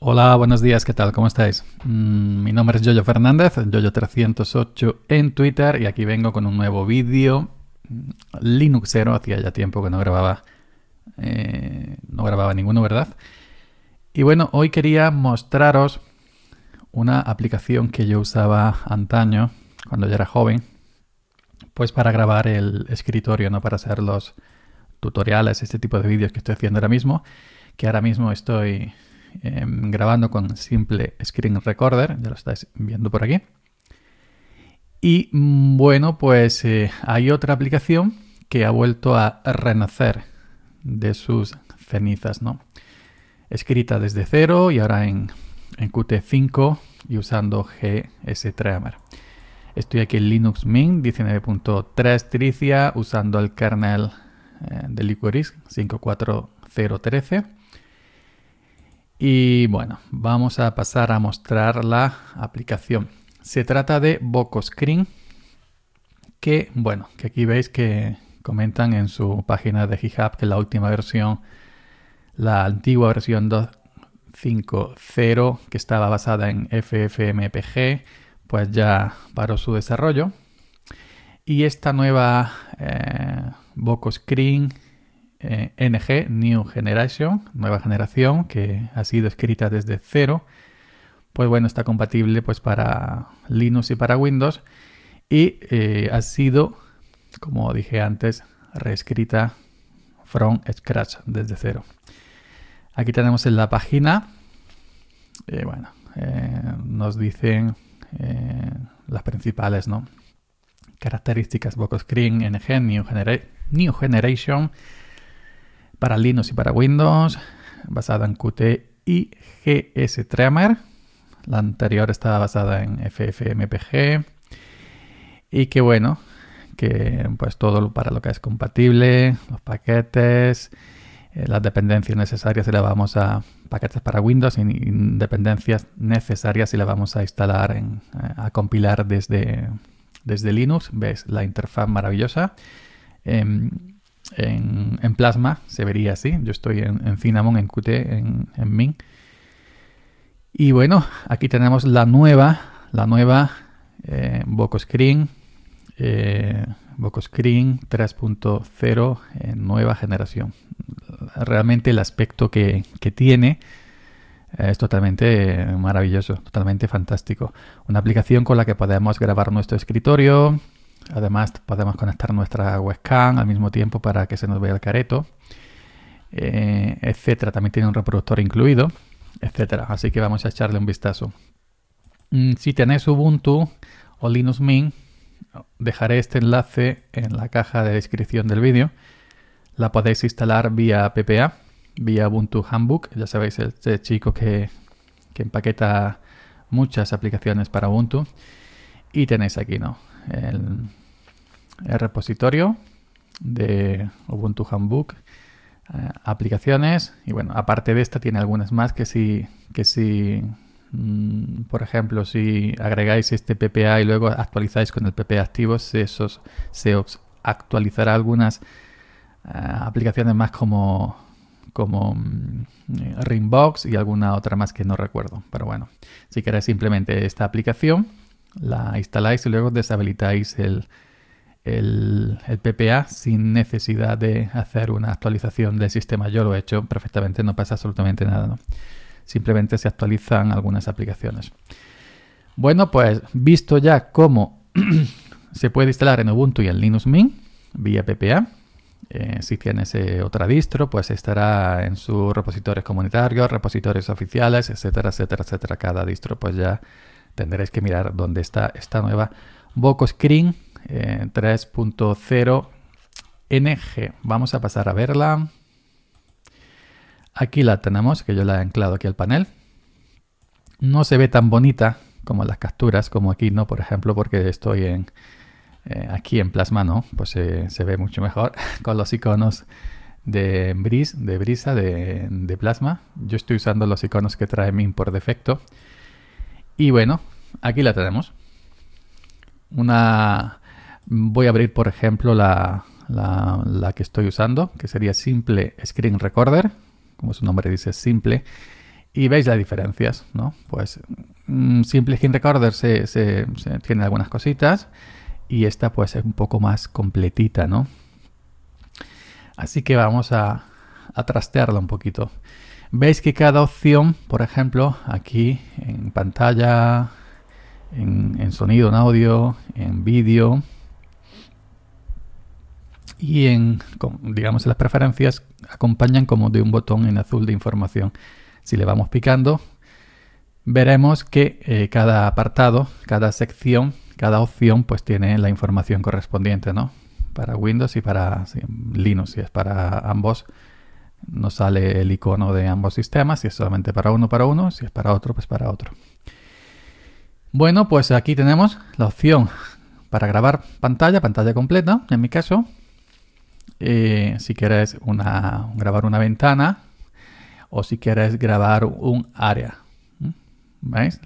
Hola, buenos días, ¿qué tal? ¿Cómo estáis? Mm, mi nombre es Yoyo Fernández, Yoyo308 en Twitter y aquí vengo con un nuevo vídeo mm, Linuxero, hacía ya tiempo que no grababa, eh, no grababa ninguno, ¿verdad? Y bueno, hoy quería mostraros una aplicación que yo usaba antaño, cuando yo era joven, pues para grabar el escritorio, no para hacer los tutoriales, este tipo de vídeos que estoy haciendo ahora mismo, que ahora mismo estoy Em, grabando con Simple Screen Recorder, ya lo estáis viendo por aquí. Y mm, bueno, pues eh, hay otra aplicación que ha vuelto a renacer de sus cenizas, ¿no? Escrita desde cero y ahora en, Qt5 y usando GS Tremor. Estoy aquí en Linux Mint 19.3 Tricia usando el kernel eh, de Liquoris 54013 y bueno, vamos a pasar a mostrar la aplicación. Se trata de Bocoscreen, que bueno, que aquí veis que comentan en su página de GitHub que la última versión, la antigua versión 2.5.0, que estaba basada en FFmpg, pues ya paró su desarrollo. Y esta nueva eh, Bocoscreen eh, NG, New Generation, nueva generación, que ha sido escrita desde cero. Pues bueno, está compatible pues, para Linux y para Windows. Y eh, ha sido, como dije antes, reescrita from scratch, desde cero. Aquí tenemos en la página, eh, bueno, nos dicen las principales, Características Bocoscreen, NG, New Generation, para Linux y para Windows, basada en Qt y gs La anterior estaba basada en FFmpg. Y que bueno, que pues todo para lo que es compatible, los paquetes, eh, las dependencias necesarias y las vamos a paquetes para Windows y, dependencias necesarias y la vamos a instalar, eh, a, compilar desde, desde Linux. Ves la interfaz maravillosa. Em, en, plasma, se vería así. Yo estoy en, Cinnamon, en Qt, en, en Min. Y bueno, aquí tenemos la nueva, la nueva eh, Bocoscreen 3.0, en nueva generación. Realmente el aspecto que, que tiene eh, es totalmente eh, maravilloso, totalmente fantástico. Una aplicación con la que podemos grabar nuestro escritorio, Además, podemos conectar nuestra webcam al mismo tiempo para que se nos vea el careto, eh, etcétera. También tiene un reproductor incluido, etcétera. Así que vamos a echarle un vistazo. Mm, si tenéis Ubuntu o Linux Mint, dejaré este enlace en la caja de descripción del vídeo. La podéis instalar vía PPA, vía Ubuntu Handbook. Ya sabéis, este chico que empaqueta muchas aplicaciones para Ubuntu. Y tenéis aquí, ¿no? el, repositorio de Ubuntu Handbook, eh, aplicaciones, y bueno, aparte de esta tiene algunas más que si, que si mm, por ejemplo, si agregáis este PPA y luego actualizáis con el PPA activo, esos, se actualizará algunas eh, aplicaciones más como, como mm, Ringbox y alguna otra más que no recuerdo. Pero bueno, si queréis simplemente esta aplicación, la instaláis y luego deshabilitáis el, PPA sin necesidad de hacer una actualización del sistema. Yo lo he hecho perfectamente, no pasa absolutamente nada. ¿no? Simplemente se actualizan algunas aplicaciones. Bueno, pues visto ya cómo se puede instalar en Ubuntu y en Linux Mint vía PPA, eh, si tienes eh, otra distro, pues estará en sus repositorios comunitarios, repositorios oficiales, etcétera, etcétera, etcétera. Cada distro pues ya tendréis que mirar dónde está esta nueva Bocoscreen Screen 3.0 NG. Vamos a pasar a verla. Aquí la tenemos, que yo la he anclado aquí al panel. No se ve tan bonita como las capturas, como aquí, ¿no? Por ejemplo, porque estoy en, eh, aquí en Plasma, ¿no? Pues eh, se ve mucho mejor con los iconos de, de brisa, de, Plasma. Yo estoy usando los iconos que trae MIM por defecto. Y bueno, aquí la tenemos. Una. Voy a abrir, por ejemplo, la, que estoy usando, que sería Simple Screen Recorder. Como su nombre dice, simple y veis las diferencias, ¿no? Pues mm, Simple screen Recorder se, tiene algunas cositas y esta pues es un poco más completita, ¿no? Así que vamos a, a trastearla un poquito veis que cada opción, por ejemplo, aquí en pantalla, en, sonido, en audio, en vídeo y en, digamos, las preferencias acompañan como de un botón en azul de información. Si le vamos picando, veremos que eh, cada apartado, cada sección, cada opción pues tiene la información correspondiente, ¿no? Para Windows y para Linux, si es para ambos nos sale el icono de ambos sistemas. Si es solamente para uno, para uno. Si es para otro, pues para otro. Bueno, pues aquí tenemos la opción para grabar pantalla, pantalla completa, en mi caso. Eh, si queréis una, grabar una ventana o si queréis grabar un área. ¿Veis?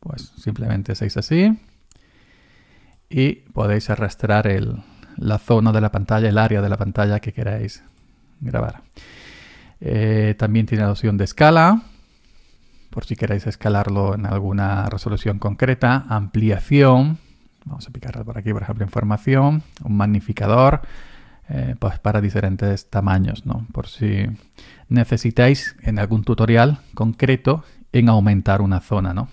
Pues simplemente hacéis así y podéis arrastrar la zona de la pantalla, el área de la pantalla que queráis grabar. Eh, también tiene la opción de escala, por si queréis escalarlo en alguna resolución concreta. Ampliación, vamos a picar por aquí, por ejemplo, información. Un magnificador, eh, pues para diferentes tamaños, ¿no? Por si necesitáis en algún tutorial concreto en aumentar una zona, ¿no?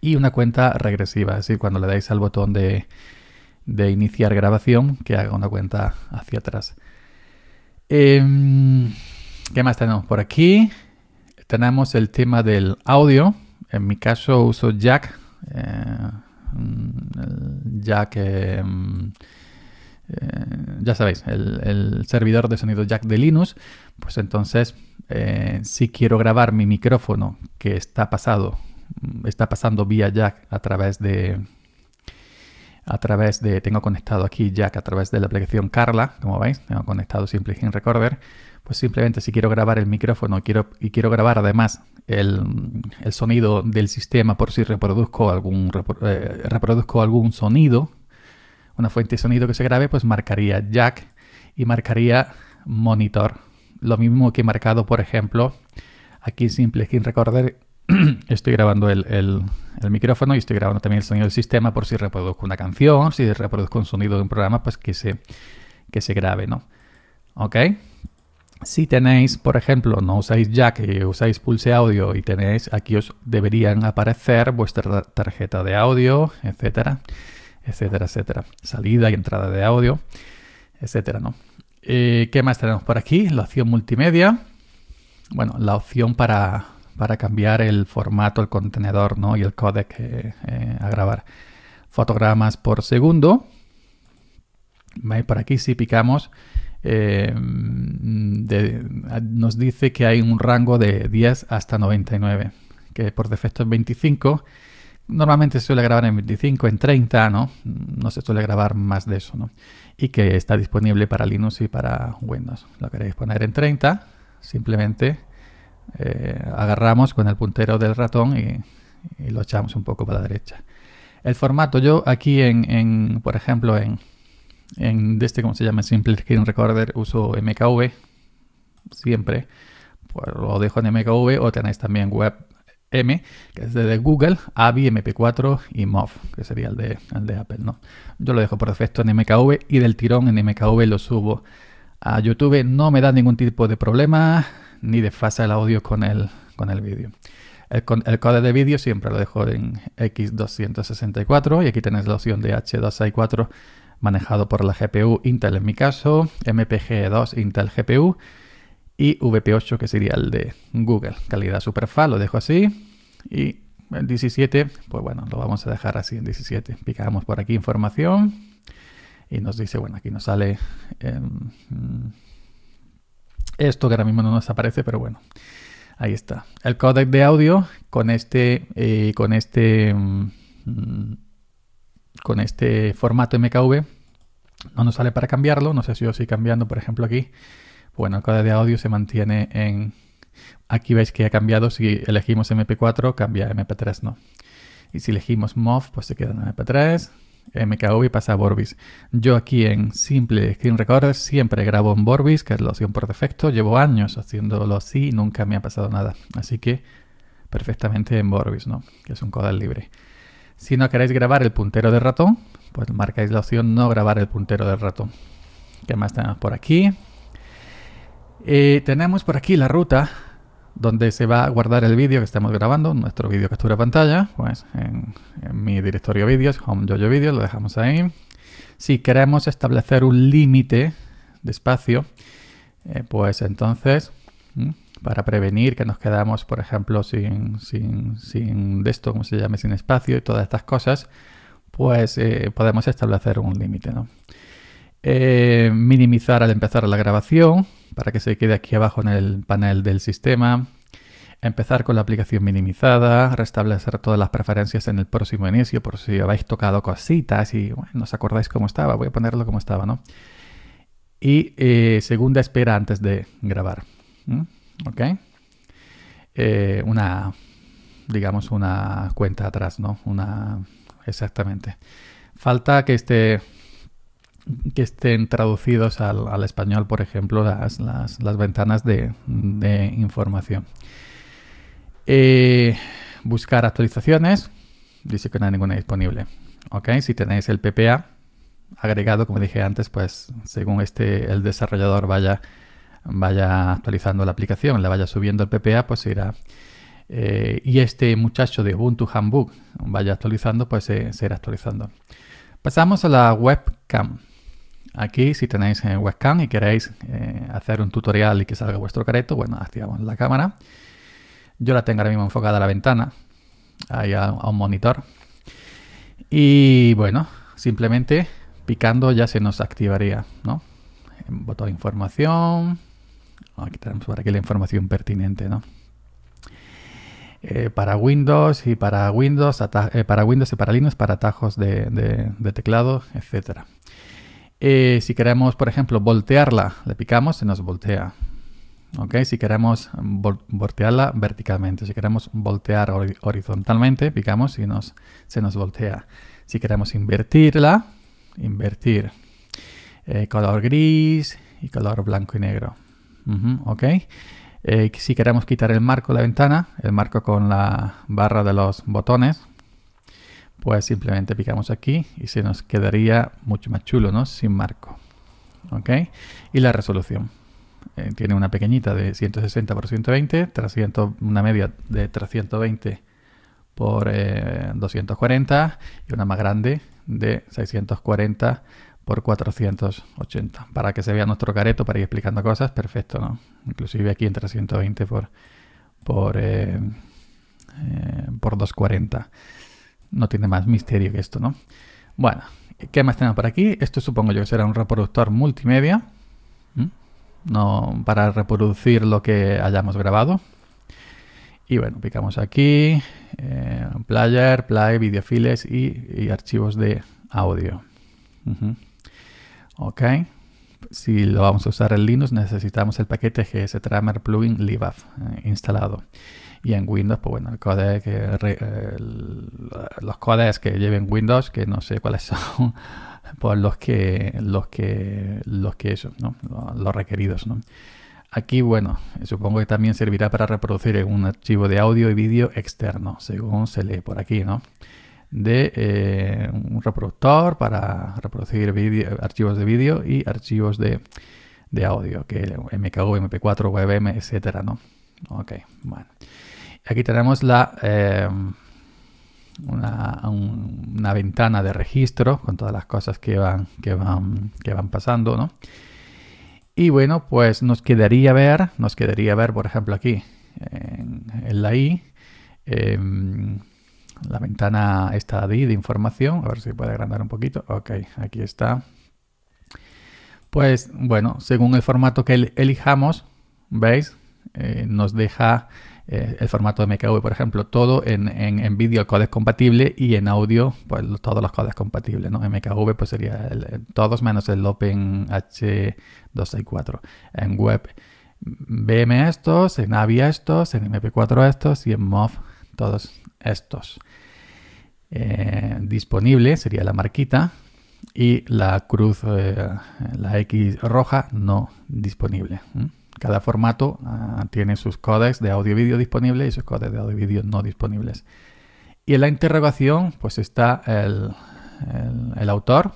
Y una cuenta regresiva, es decir, cuando le dais al botón de, de iniciar grabación, que haga una cuenta hacia atrás. Em, ¿Qué más tenemos por aquí? Tenemos el tema del audio. En mi caso uso Jack. Eh, Jack, eh, eh, ya sabéis, el, el, servidor de sonido Jack de Linux. Pues entonces, si quiero grabar mi micrófono que está pasado, está pasando vía Jack a través de, a través de, tengo conectado aquí Jack a través de la aplicación Carla, como veis, tengo conectado Simple Game Recorder, pues simplemente si quiero grabar el micrófono y quiero grabar además el, sonido del sistema por si reproduzco algún, eh, algún sonido, una fuente de sonido que se grabe, pues marcaría Jack y marcaría monitor. Lo mismo que he marcado, por ejemplo, aquí Simple Skin Recorder estoy grabando el, micrófono y estoy grabando también el sonido del sistema por si reproduzco una canción, si reproduzco un sonido de un programa, pues que se, que se grabe, ¿no? ¿Ok? Si tenéis, por ejemplo, no usáis jack usáis pulse audio y tenéis, aquí os deberían aparecer vuestra tarjeta de audio, etcétera, etcétera, etcétera. Salida y entrada de audio, etcétera, ¿no? Eh, ¿Qué más tenemos por aquí? La opción multimedia. Bueno, la opción para para cambiar el formato, el contenedor ¿no? y el codec eh, eh, a grabar. Fotogramas por segundo. Por aquí si picamos, em, nos dice que hay un rango de 10 hasta 99, que por defecto es 25. Normalmente se suele grabar en 25, en 30, ¿no? No se suele grabar más de eso, Y que está disponible para Linux y para Windows. Lo queréis poner en 30, simplemente eh, agarramos con el puntero del ratón y, lo echamos un poco para la derecha. El formato, yo aquí en, por ejemplo, en, en este, ¿cómo se llama? Simple Screen Recorder uso MKV siempre. Pues lo dejo en MKV o tenéis también WebM, que es de Google, AVI, MP4 y MOV, que sería el de, el de Apple, ¿no? Yo lo dejo por defecto en MKV y del tirón en MKV lo subo a YouTube. No me da ningún tipo de problema ni desfasa el audio con el, con el vídeo. El, el code de vídeo siempre lo dejo en X264 y aquí tenéis la opción de H264 manejado por la GPU Intel en mi caso, MPG2 Intel GPU y VP8 que sería el de Google. Calidad superfa, lo dejo así y el 17, pues bueno, lo vamos a dejar así en 17. Picamos por aquí información y nos dice, bueno, aquí nos sale... Em, esto que ahora mismo no nos aparece, pero bueno, ahí está. El codec de audio con este, eh, con este, mm, con este formato MKV no nos sale para cambiarlo. No sé si yo estoy cambiando, por ejemplo, aquí. Bueno, el codec de audio se mantiene en... Aquí veis que ha cambiado. Si elegimos MP4, cambia MP3, no. Y si elegimos MOV, pues se queda en MP3. Eh, y pasa a Borbis. Yo aquí en Simple Screen Recorder siempre grabo en Borbis, que es la opción por defecto. Llevo años haciéndolo así y nunca me ha pasado nada. Así que perfectamente en Borbis, ¿no? Que es un codal libre. Si no queréis grabar el puntero de ratón, pues marcáis la opción no grabar el puntero de ratón. ¿Qué más tenemos por aquí? Eh, tenemos por aquí la ruta donde se va a guardar el vídeo que estamos grabando, nuestro vídeo captura pantalla, pues en, mi directorio vídeos, home jojo video, lo dejamos ahí. Si queremos establecer un límite de espacio, eh, pues entonces, para prevenir que nos quedamos, por ejemplo, sin, sin, de esto, como se llame, sin espacio y todas estas cosas, pues eh, podemos establecer un límite, eh, minimizar al empezar la grabación, para que se quede aquí abajo en el panel del sistema. Empezar con la aplicación minimizada, restablecer todas las preferencias en el próximo inicio por si habéis tocado cositas y bueno, no os acordáis cómo estaba, voy a ponerlo como estaba, ¿no? Y eh, segunda espera antes de grabar, ¿ok? Eh, una, digamos, una cuenta atrás, ¿no? Una, exactamente. Falta que esté que estén traducidos al, español, por ejemplo, las, ventanas de, información. Eh, buscar actualizaciones. Dice que no hay ninguna disponible. Ok, si tenéis el PPA agregado, como dije antes, pues según este el desarrollador vaya, vaya actualizando la aplicación, le vaya subiendo el PPA, pues irá. Eh, y este muchacho de Ubuntu Handbook vaya actualizando, pues se irá actualizando. Pasamos a la webcam. Aquí, si tenéis eh, webcam y queréis eh, hacer un tutorial y que salga vuestro careto, bueno, pues activamos la cámara. Yo la tengo ahora mismo enfocada a la ventana, ahí a, un monitor. Y bueno, simplemente picando ya se nos activaría, ¿no? Botón de información. Aquí tenemos por aquí la información pertinente, ¿no? Eh, para Windows y para Windows, para Windows y para Linux, para atajos de, de teclado, etcétera. Eh, si queremos, por ejemplo, voltearla, le picamos, se nos voltea. Si queremos voltearla verticalmente, si queremos voltear horizontalmente, picamos y se nos voltea. Si queremos invertirla, invertir. Eh, color gris y color blanco y negro. Eh, si queremos quitar el marco de la ventana, el marco con la barra de los botones, pues simplemente picamos aquí y se nos quedaría mucho más chulo, ¿no? Sin marco. ¿Ok? Y la resolución. Eh, tiene una pequeñita de 160 x 120, una media de 320 por 240 eh, y una más grande de 640 por 480 para que se vea nuestro careto para ir explicando cosas perfecto no inclusive aquí en 320 por por eh, por 240 no tiene más misterio que esto, ¿no? Bueno, ¿qué más tenemos por aquí? Esto supongo yo que será un reproductor multimedia, no para reproducir lo que hayamos grabado. Y bueno, picamos aquí, eh, player, play, videofiles y, y archivos de audio. Ok. Si lo vamos a usar en Linux, necesitamos el paquete gstramer plugin Libav eh, instalado. Y en Windows, pues bueno, el los codecs que lleven Windows, que no sé cuáles son, pues los que los que los que eso, ¿no? Los requeridos, ¿no? Aquí, bueno, supongo que también servirá para reproducir un archivo de audio y vídeo externo, según se lee por aquí, ¿no? De eh, un reproductor para reproducir archivos de vídeo y archivos de, audio, que MKV, MP4, WebM, etcétera, ¿no? Ok, bueno. Aquí tenemos la, eh, una, ventana de registro con todas las cosas que van, que van, que van pasando, ¿no? Y bueno, pues nos quedaría ver, nos quedaría ver, por ejemplo, aquí en, la I, em, la ventana está de de información, a ver si puede agrandar un poquito. Ok, aquí está. Pues bueno, según el formato que elijamos, ¿veis? Eh, nos deja eh, el formato MKV, por ejemplo, todo en, vídeo el código compatible y en audio, pues todos los códigos compatibles, ¿no? MKV pues sería todos menos el OpenH264. En web BM estos, en AVI estos, en MP4 estos y en MOV todos estos. Eh, disponible sería la marquita y la cruz, la X roja no disponible. Cada formato ah, tiene sus codecs de audio y vídeo disponibles y sus codecs de audio y vídeo no disponibles. Y en la interrogación, pues está el, autor,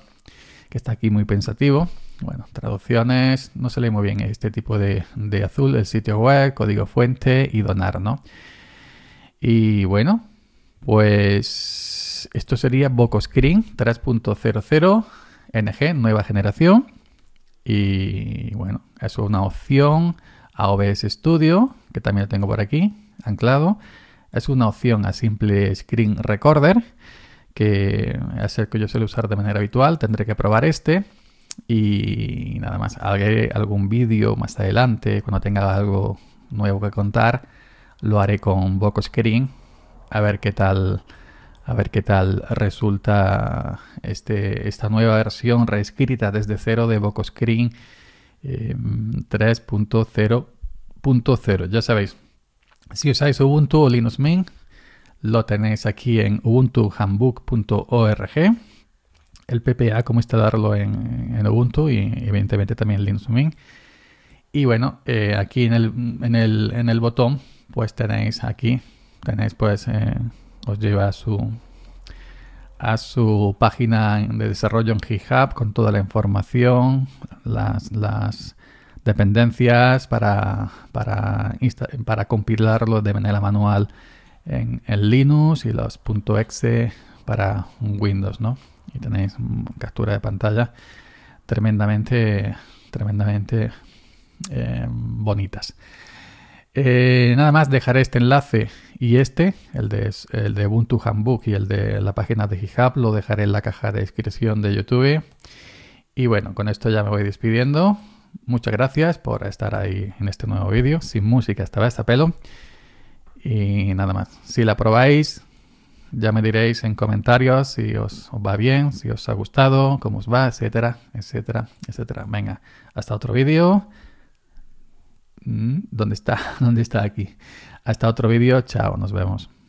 que está aquí muy pensativo. Bueno, traducciones, no se lee muy bien este tipo de, de azul, el sitio web, código fuente y donar, ¿no? Y bueno, pues esto sería Bocoscreen 3.00 NG, nueva generación. Y bueno, es una opción a OBS Studio, que también tengo por aquí, anclado. Es una opción a Simple Screen Recorder, que es el que yo suelo usar de manera habitual. Tendré que probar este. Y nada más, algún vídeo más adelante, cuando tenga algo nuevo que contar, lo haré con Boco Screen, a ver qué tal a ver qué tal resulta este, esta nueva versión reescrita desde cero de Bocoscreen 3.0.0. Eh, ya sabéis, si usáis Ubuntu o Linux Mint, lo tenéis aquí en ubuntuhandbook.org. El PPA, cómo instalarlo en, Ubuntu y evidentemente también en Linux Mint. Y bueno, eh, aquí en el, botón, pues tenéis aquí, tenéis pues... Eh, lleva a su, a su página de desarrollo en GitHub con toda la información, las, las dependencias para, para, para compilarlo de manera manual en, en, Linux y los .exe para Windows, ¿no? Y tenéis captura de pantalla tremendamente, tremendamente eh, bonitas. Eh, nada más dejaré este enlace y este, el de, el de Ubuntu Handbook y el de la página de GitHub, lo dejaré en la caja de descripción de YouTube. Y bueno, con esto ya me voy despidiendo. Muchas gracias por estar ahí en este nuevo vídeo. Sin música estaba esta pelo. Y nada más. Si la probáis, ya me diréis en comentarios si os, os va bien, si os ha gustado, cómo os va, etcétera, etcétera, etcétera. Venga, hasta otro vídeo. Mm, ¿Dónde está? ¿Dónde está aquí? Hasta otro vídeo. Chao, nos vemos.